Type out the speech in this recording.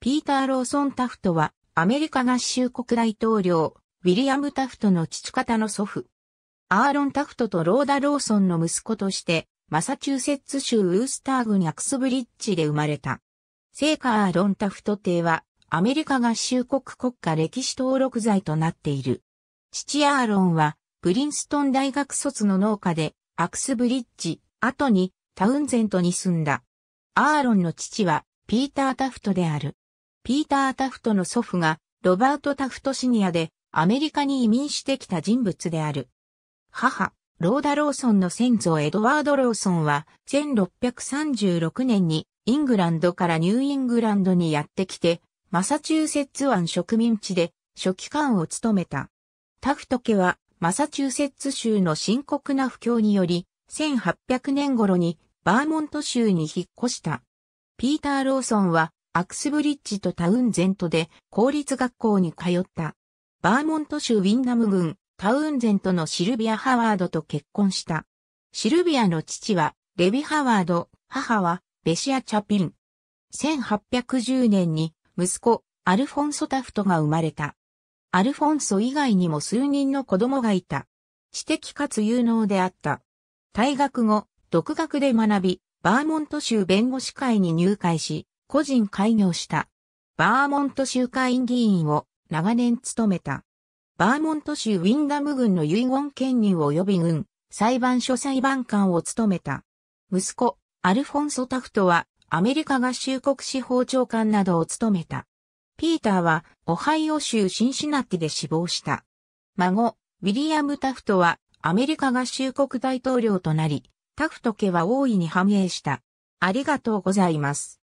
ピーター・ローソン・タフトは、アメリカ合衆国大統領、ウィリアム・タフトの父方の祖父。アーロン・タフトとローダ・ローソンの息子として、マサチューセッツ州ウースター郡アクスブリッジで生まれた。聖火アーロン・タフト邸は、アメリカ合衆国国家歴史登録罪となっている。父アーロンは、プリンストン大学卒の農家で、アクスブリッジ、後に、タウンゼントに住んだ。アーロンの父は、ピーター・タフトである。ピーター・タフトの祖父が、ロバート・タフトシニアで、アメリカに移民してきた人物である。母、ローダ・ローソンの先祖エドワード・ローソンは、1636年にイングランドからニューイングランドにやってきて、マサチューセッツ湾植民地で書記官を務めた。タフト家は、マサチューセッツ州の深刻な不況により、1800年頃にバーモント州に引っ越した。ピーター・ローソンはアクスブリッジとタウンゼントで公立学校に通った。バーモント州ウィンナム郡タウンゼントのシルビア・ハワードと結婚した。シルビアの父はレビ・ハワード、母はベシア・チャピン。1810年に息子アルフォンソ・タフトが生まれた。アルフォンソ以外にも数人の子供がいた。知的かつ有能であった。退学後、独学で学び、バーモント州弁護士会に入会し、個人開業した。バーモント州会議員を長年務めた。バーモント州ウィンダム郡の遺言権人及び軍、裁判所裁判官を務めた。息子、アルフォンソ・タフトはアメリカ合衆国司法長官などを務めた。ピーターはオハイオ州シンシナティで死亡した。孫、ウィリアム・タフトはアメリカ合衆国大統領となり、タフト家は大いに繁栄した。ありがとうございます。